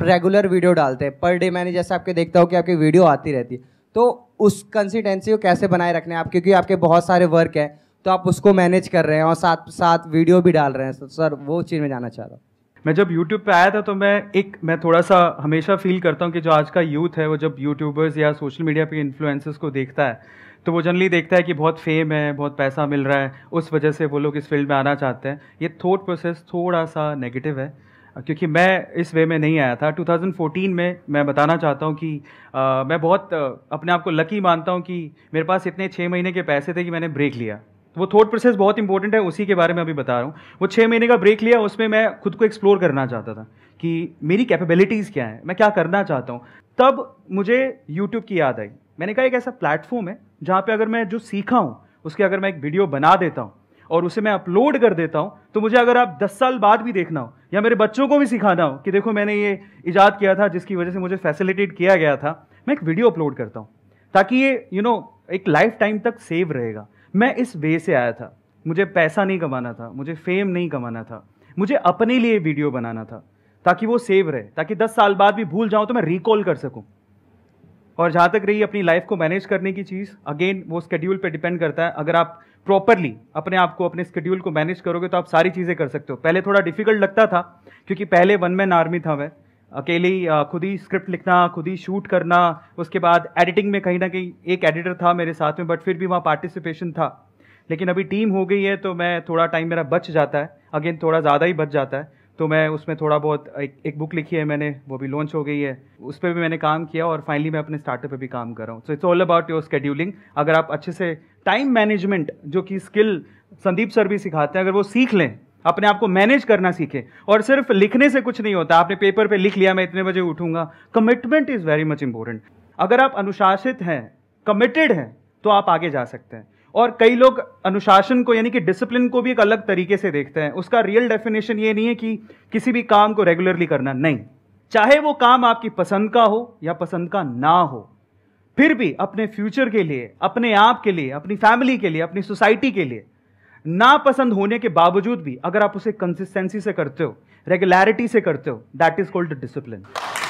regular video डालते हैं per day मैंने जैसे आपके देखता हूँ कि आपकी वीडियो आती रहती है तो उस कंसिस्टेंसी को कैसे बनाए रखने आप क्योंकि आपके बहुत सारे वर्क हैं तो आप उसको मैनेज कर रहे हैं और साथ साथ वीडियो भी डाल रहे हैं तो सर वो चीज़ में जाना चाह रहा हूँ मैं जब YouTube पे आया था तो मैं एक मैं थोड़ा सा हमेशा फील करता हूँ कि जो आज का यूथ है वो जब यूट्यूबर्स या सोशल मीडिया पे इन्फ्लुएंसर्स को देखता है तो वो जनरली देखता है कि बहुत फेम है बहुत पैसा मिल रहा है उस वजह से वो लोग इस फील्ड में आना चाहते हैं ये थॉट प्रोसेस थोड़ा सा नेगेटिव है क्योंकि मैं इस वे में नहीं आया था 2014 में मैं बताना चाहता हूँ कि आ, मैं बहुत अपने आप को लकी मानता हूँ कि मेरे पास इतने छः महीने के पैसे थे कि मैंने ब्रेक लिया तो वो थॉट प्रोसेस बहुत इंपॉर्टेंट है उसी के बारे में अभी बता रहा हूँ वो छः महीने का ब्रेक लिया उसमें मैं खुद को एक्सप्लोर करना चाहता था कि मेरी कैपेबिलिटीज़ क्या है मैं क्या करना चाहता हूँ तब मुझे यूट्यूब की याद आई मैंने कहा एक ऐसा प्लेटफॉर्म है जहाँ पर अगर मैं जो सीखा हूँ उसके अगर मैं एक वीडियो बना देता हूँ और उसे मैं अपलोड कर देता हूँ तो मुझे अगर आप दस साल बाद भी देखना हो या मेरे बच्चों को भी सिखाना हो कि देखो मैंने ये ईजाद किया था जिसकी वजह से मुझे फैसिलिटेट किया गया था मैं एक वीडियो अपलोड करता हूँ ताकि ये यू you नो know, एक लाइफ टाइम तक सेव रहेगा मैं इस वे से आया था मुझे पैसा नहीं कमाना था मुझे फेम नहीं कमाना था मुझे अपने लिए वीडियो बनाना था ताकि वो सेव रहे ताकि दस साल बाद भी भूल जाऊँ तो मैं रिकॉल कर सकूँ और जहाँ तक रही अपनी लाइफ को मैनेज करने की चीज़ अगेन वो स्केड्यूल पे डिपेंड करता है अगर आप प्रॉपरली अपने आप को अपने स्केड्यूल को मैनेज करोगे तो आप सारी चीज़ें कर सकते हो पहले थोड़ा डिफिकल्ट लगता था क्योंकि पहले वन मैन आर्मी था मैं अकेले ही खुद ही स्क्रिप्ट लिखना खुद ही शूट करना उसके बाद एडिटिंग में कहीं ना कहीं एक एडिटर था मेरे साथ में बट फिर भी वहाँ पार्टिसिपेशन था लेकिन अभी टीम हो गई है तो मैं थोड़ा टाइम मेरा बच जाता है अगेन थोड़ा ज़्यादा ही बच जाता है तो मैं उसमें थोड़ा बहुत एक, एक बुक लिखी है मैंने वो भी लॉन्च हो गई है उस पर भी मैंने काम किया और फाइनली मैं अपने स्टार्टअप पे भी काम कर रहा हूँ so it's all about your scheduling अगर आप अच्छे से टाइम मैनेजमेंट जो कि स्किल संदीप सर भी सिखाते हैं अगर वो सीख लें अपने आप को मैनेज करना सीखे और सिर्फ लिखने से कुछ नहीं होता आपने पेपर पे लिख लिया मैं इतने बजे उठूंगा commitment is very much important अगर आप अनुशासित हैं कमिटेड हैं तो आप आगे जा सकते हैं और कई लोग अनुशासन को यानी कि डिसिप्लिन को भी एक अलग तरीके से देखते हैं उसका रियल डेफिनेशन ये नहीं है कि किसी भी काम को रेगुलरली करना नहीं चाहे वो काम आपकी पसंद का हो या पसंद का ना हो फिर भी अपने फ्यूचर के लिए अपने आप के लिए अपनी फैमिली के लिए अपनी सोसाइटी के लिए नापसंद होने के बावजूद भी अगर आप उसे कंसिस्टेंसी से करते हो रेगुलरिटी से करते हो दैट इज कॉल्ड डिसिप्लिन